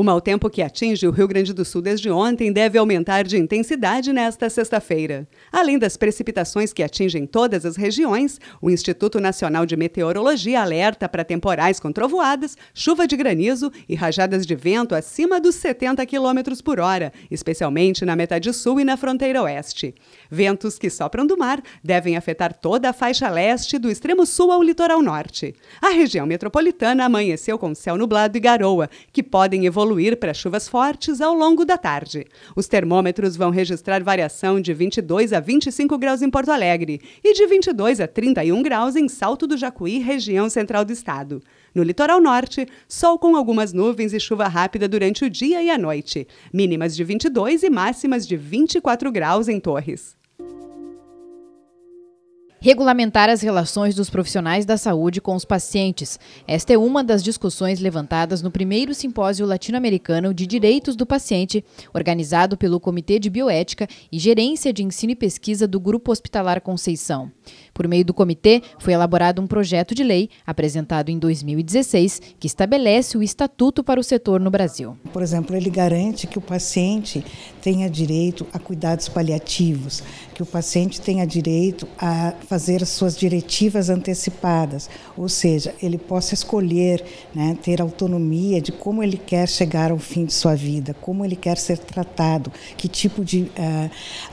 O mau tempo que atinge o Rio Grande do Sul desde ontem deve aumentar de intensidade nesta sexta-feira. Além das precipitações que atingem todas as regiões, o Instituto Nacional de Meteorologia alerta para temporais com trovoadas, chuva de granizo e rajadas de vento acima dos 70 km por hora, especialmente na metade sul e na fronteira oeste. Ventos que sopram do mar devem afetar toda a faixa leste, do extremo sul ao litoral norte. A região metropolitana amanheceu com céu nublado e garoa, que podem evoluir evoluir para chuvas fortes ao longo da tarde. Os termômetros vão registrar variação de 22 a 25 graus em Porto Alegre e de 22 a 31 graus em Salto do Jacuí, região central do estado. No litoral norte, sol com algumas nuvens e chuva rápida durante o dia e a noite. Mínimas de 22 e máximas de 24 graus em Torres. Regulamentar as relações dos profissionais da saúde com os pacientes. Esta é uma das discussões levantadas no primeiro simpósio latino-americano de direitos do paciente, organizado pelo Comitê de Bioética e Gerência de Ensino e Pesquisa do Grupo Hospitalar Conceição. Por meio do comitê, foi elaborado um projeto de lei, apresentado em 2016, que estabelece o estatuto para o setor no Brasil. Por exemplo, ele garante que o paciente tenha direito a cuidados paliativos, que o paciente tenha direito a fazer as suas diretivas antecipadas, ou seja, ele possa escolher, né, ter autonomia de como ele quer chegar ao fim de sua vida, como ele quer ser tratado, que tipo de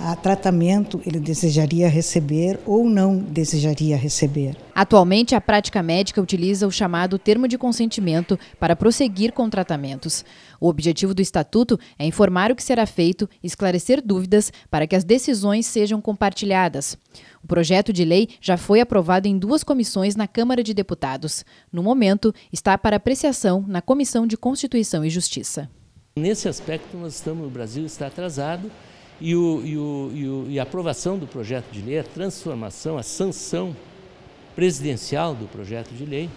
uh, tratamento ele desejaria receber ou não desejaria receber. Atualmente, a prática médica utiliza o chamado termo de consentimento para prosseguir com tratamentos. O objetivo do estatuto é informar o que será feito, esclarecer dúvidas para que as decisões sejam compartilhadas. O projeto de lei já foi aprovado em duas comissões na Câmara de Deputados. No momento, está para apreciação na Comissão de Constituição e Justiça. Nesse aspecto, nós estamos, o Brasil está atrasado e, o, e, o, e a aprovação do projeto de lei, a transformação, a sanção presidencial do projeto de lei,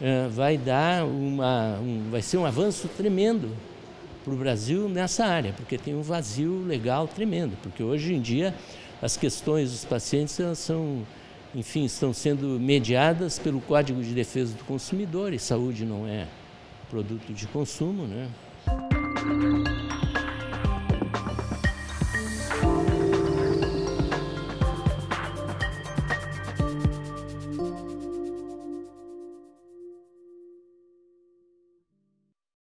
eh, vai dar uma, um, vai ser um avanço tremendo para o Brasil nessa área, porque tem um vazio legal tremendo, porque hoje em dia as questões dos pacientes são, enfim, estão sendo mediadas pelo Código de Defesa do Consumidor e saúde não é produto de consumo, né?